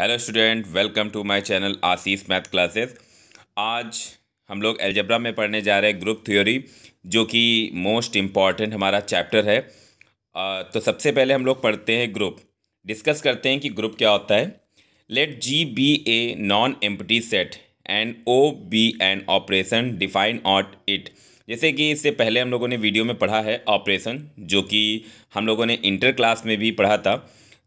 hello student welcome to my channel Ashish math classes आज हम लोग एल्जब्रा में पढ़ने जा रहे हैं ग्रुप थ्योरी जो कि मोस्ट इम्पॉर्टेंट हमारा चैप्टर है तो सबसे पहले हम लोग पढ़ते हैं ग्रुप डिस्कस करते हैं कि ग्रुप क्या होता है let G be a non empty set and O be an operation defined at it जैसे कि इससे पहले हम लोगों ने वीडियो में पढ़ा है ऑपरेशन जो कि हम लोगों ने इंटर क्लास में भी पढ़ा था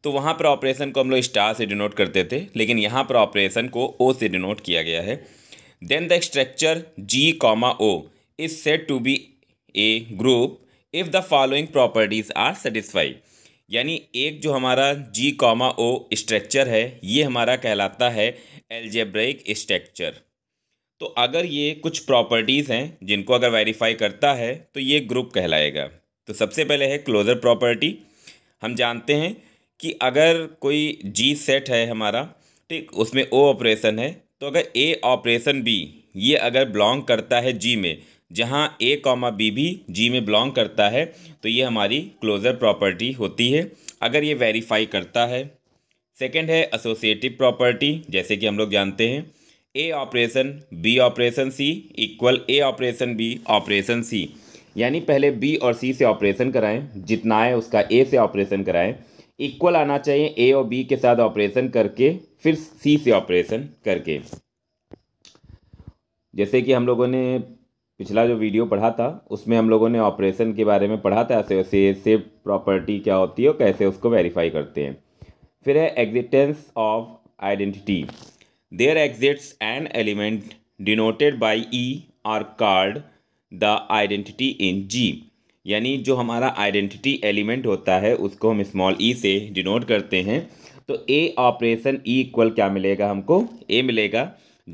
तो वहाँ पर ऑपरेशन को हम लोग स्टार से डिनोट करते थे लेकिन यहाँ पर ऑपरेशन को ओ से डिनोट किया गया है then the structure G comma O is said to be a group if the following properties are satisfy यानी एक जो हमारा जी कॉमा ओ स्ट्रक्चर है ये हमारा कहलाता है एल्जेब्रिक स्ट्रक्चर तो अगर ये कुछ प्रॉपर्टीज़ हैं जिनको अगर वेरीफाई करता है तो ये ग्रुप कहलाएगा तो सबसे पहले है क्लोज़र प्रॉपर्टी हम जानते हैं कि अगर कोई जी सेट है हमारा ठीक उसमें ओ ऑपरेशन है तो अगर ए ऑपरेशन बी ये अगर बिलोंग करता है जी में जहाँ ए कॉमा बी भी जी में बिलोंग करता है तो ये हमारी क्लोज़र प्रॉपर्टी होती है अगर ये वेरीफाई करता है सेकंड है एसोसिएटिव प्रॉपर्टी जैसे कि हम लोग जानते हैं a operation b operation c equal a operation b operation c यानी पहले बी और सी से ऑपरेशन कराएं जितना है उसका ए से ऑपरेशन कराएं इक्वल आना चाहिए ए और बी के साथ ऑपरेशन करके फिर सी से ऑपरेशन करके जैसे कि हम लोगों ने पिछला जो वीडियो पढ़ा था उसमें हम लोगों ने ऑपरेशन के बारे में पढ़ा था ऐसे से प्रॉपर्टी क्या होती है कैसे उसको वेरीफाई करते हैं फिर है existence of identity there exists an element denoted by e are called the identity in G यानी जो हमारा आइडेंटिटी एलिमेंट होता है उसको हम स्मॉल ई e से डिनोट करते हैं तो ए ऑपरेशन ई इक्वल क्या मिलेगा हमको ए मिलेगा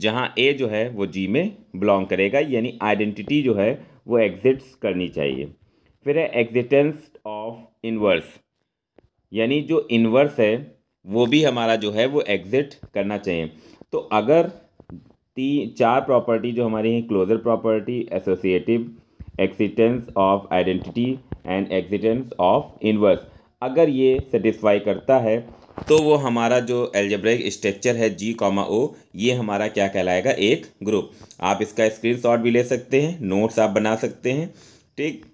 जहाँ ए जो है वो जी में बिलोंग करेगा यानी आइडेंटिटी जो है वो एग्जिट्स करनी चाहिए फिर है एग्जिटेंस ऑफ इनवर्स यानी जो इनवर्स है वो भी हमारा जो है वो एग्जिट करना चाहिए तो अगर तीन चार प्रॉपर्टी जो हमारी हैं closure property associative existence of identity and existence of inverse अगर ये सेटिस्फाई करता है तो वो हमारा जो एल्जेब्रिक स्ट्रक्चर है जी कॉमा ओ ये हमारा क्या कहलाएगा एक ग्रुप आप इसका स्क्रीनशॉट भी ले सकते हैं नोट्स आप बना सकते हैं ठीक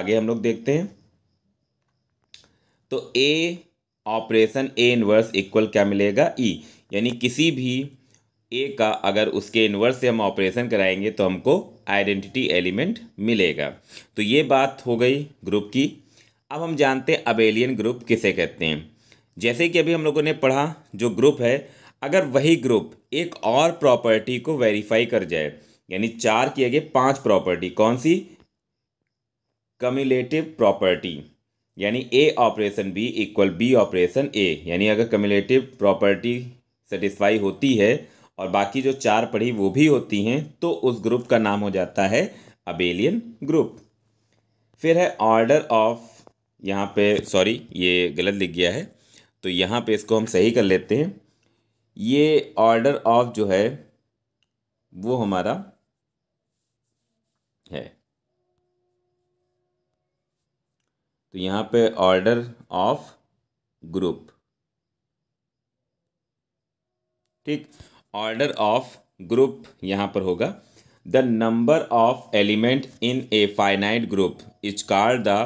आगे हम लोग देखते हैं तो a operation a inverse equal क्या मिलेगा ई e, यानी किसी भी ए का अगर उसके इनवर्स से हम ऑपरेशन कराएंगे तो हमको आइडेंटिटी एलिमेंट मिलेगा तो ये बात हो गई ग्रुप की अब हम जानते हैं अबेलियन ग्रुप किसे कहते हैं जैसे कि अभी हम लोगों ने पढ़ा जो ग्रुप है अगर वही ग्रुप एक और प्रॉपर्टी को वेरीफाई कर जाए यानी चार किए गए पांच प्रॉपर्टी कौन सी कम्युलेटिव प्रॉपर्टी यानी a operation b equal b operation a यानी अगर कम्युलेटिव प्रॉपर्टी सेटिस्फाई होती है और बाकी जो चार पढ़ी वो भी होती हैं तो उस ग्रुप का नाम हो जाता है अबेलियन ग्रुप फिर है ऑर्डर ऑफ यहाँ पे सॉरी ये गलत लिख गया है तो यहाँ पे इसको हम सही कर लेते हैं ये ऑर्डर ऑफ जो है वो हमारा है तो यहाँ पे ऑर्डर ऑफ ग्रुप ठीक ऑर्डर ऑफ ग्रुप यहाँ पर होगा the number of element in a finite group is called the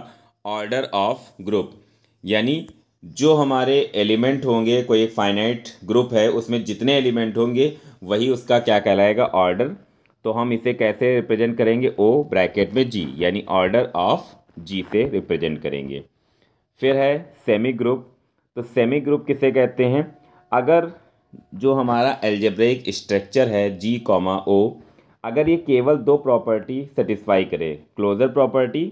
order of group यानी जो हमारे एलिमेंट होंगे कोई एक फाइनाइट ग्रुप है उसमें जितने एलिमेंट होंगे वही उसका क्या कहलाएगा ऑर्डर तो हम इसे कैसे रिप्रेजेंट करेंगे ओ ब्रैकेट में जी यानी ऑर्डर ऑफ जी से रिप्रेजेंट करेंगे फिर है सेमी ग्रुप तो सेमी ग्रुप किसे कहते हैं अगर जो हमारा एल्जेब्रिक स्ट्रक्चर है जी कॉमा ओ अगर ये केवल दो प्रॉपर्टी सेटिस्फाई करे क्लोजर प्रॉपर्टी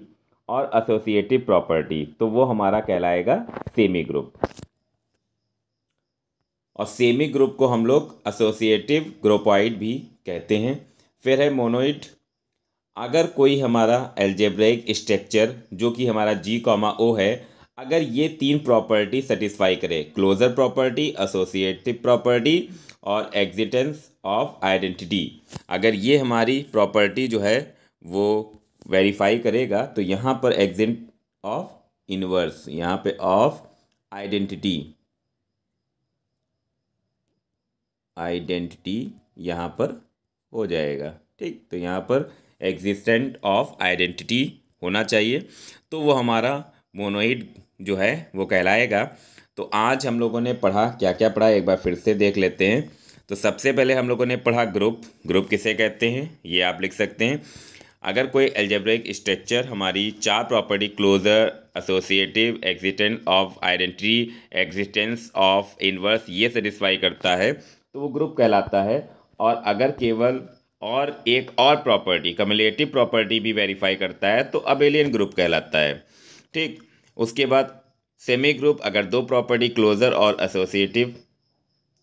और एसोसिएटिव प्रॉपर्टी तो वो हमारा कहलाएगा सेमी ग्रुप और सेमी ग्रुप को हम लोग एसोसिएटिव ग्रोपॉइड भी कहते हैं फिर है मोनोइड अगर कोई हमारा एल्जेब्रिक स्ट्रक्चर जो कि हमारा जी कॉमा ओ है अगर ये तीन प्रॉपर्टी सेटिस्फाई करे क्लोजर प्रॉपर्टी एसोसिएटिव प्रॉपर्टी और एग्जिटेंस ऑफ आइडेंटिटी अगर ये हमारी प्रॉपर्टी जो है वो वेरीफाई करेगा तो यहाँ पर एग्जिट ऑफ इनवर्स यहाँ पे ऑफ आइडेंटिटी आइडेंटिटी यहाँ पर हो जाएगा ठीक तो यहाँ पर एग्जिस्टेंट ऑफ आइडेंटिटी होना चाहिए तो वो हमारा मोनोइड जो है वो कहलाएगा तो आज हम लोगों ने पढ़ा क्या क्या पढ़ा एक बार फिर से देख लेते हैं तो सबसे पहले हम लोगों ने पढ़ा ग्रुप ग्रुप किसे कहते हैं ये आप लिख सकते हैं अगर कोई एल्जेब्रिक स्ट्रक्चर हमारी चार property closure associative existence of identity existence of inverse ये सेटिस्फाई करता है तो वो ग्रुप कहलाता है और अगर केवल और एक और प्रॉपर्टी कम्युलेटिव प्रॉपर्टी भी वेरीफाई करता है तो अबेलियन ग्रुप कहलाता है ठीक उसके बाद सेमी ग्रुप अगर दो प्रॉपर्टी क्लोजर और एसोसिएटिव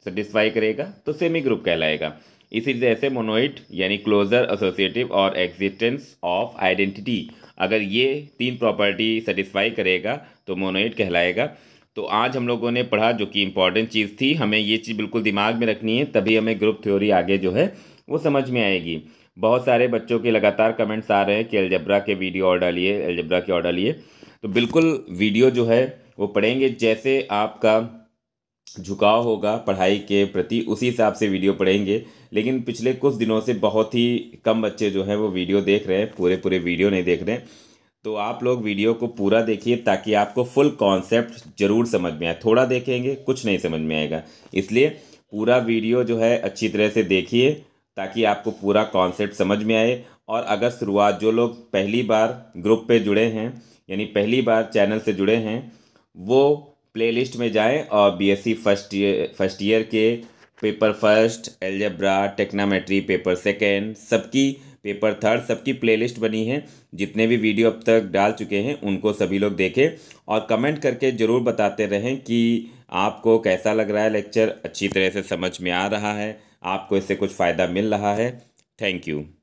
सेटिस्फाई करेगा तो सेमी ग्रुप कहलाएगा इसी तरह से मोनोइट यानी क्लोजर एसोसिएटिव और एग्जिस्टेंस ऑफ आइडेंटिटी अगर ये तीन प्रॉपर्टी सेटिस्फाई करेगा तो मोनोइट कहलाएगा तो आज हम लोगों ने पढ़ा जो कि इम्पॉर्टेंट चीज़ थी हमें ये चीज़ बिल्कुल दिमाग में रखनी है तभी हमें ग्रुप थ्योरी आगे जो है वो समझ में आएगी बहुत सारे बच्चों के लगातार कमेंट्स आ रहे हैं कि एलजब्रा के वीडियो और डालिए एलजब्रा के और डालिए तो बिल्कुल वीडियो जो है वो पढ़ेंगे जैसे आपका झुकाव होगा पढ़ाई के प्रति उसी हिसाब से वीडियो पढ़ेंगे लेकिन पिछले कुछ दिनों से बहुत ही कम बच्चे जो हैं वो वीडियो देख रहे हैं पूरे पूरे वीडियो नहीं देख रहे हैं तो आप लोग वीडियो को पूरा देखिए ताकि आपको फुल कॉन्सेप्ट ज़रूर समझ में आए थोड़ा देखेंगे कुछ नहीं समझ में आएगा इसलिए पूरा वीडियो जो है अच्छी तरह से देखिए ताकि आपको पूरा कॉन्सेप्ट समझ में आए और अगर शुरुआत जो लोग पहली बार ग्रुप पे जुड़े हैं यानी पहली बार चैनल से जुड़े हैं वो प्लेलिस्ट में जाएं और BSc e first year first year के paper first algebra trigonometry paper second सबकी पेपर थर्ड सबकी प्लेलिस्ट बनी है जितने भी वीडियो अब तक डाल चुके हैं उनको सभी लोग देखें और कमेंट करके ज़रूर बताते रहें कि आपको कैसा लग रहा है लेक्चर अच्छी तरह से समझ में आ रहा है आपको इससे कुछ फ़ायदा मिल रहा है थैंक यू